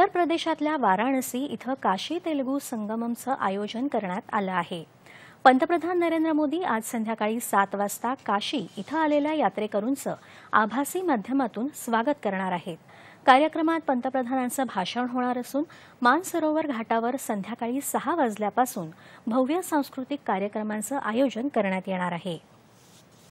उत्तर प्रदेशातल्या वाराणसी इथं काशी तेलगू संगममचं आयोजन करण्यात आलं आहे पंतप्रधान नरेंद्र मोदी आज संध्याकाळी सात वाजता काशी इथं आलेल्या यात्रेकरूंचं आभासी माध्यमातून स्वागत करणार आहेत कार्यक्रमात पंतप्रधानांचं भाषण होणार असून मानसरोवर घाटावर संध्याकाळी सहा वाजल्यापासून भव्य सांस्कृतिक कार्यक्रमांचं आयोजन करण्यात येणार आहे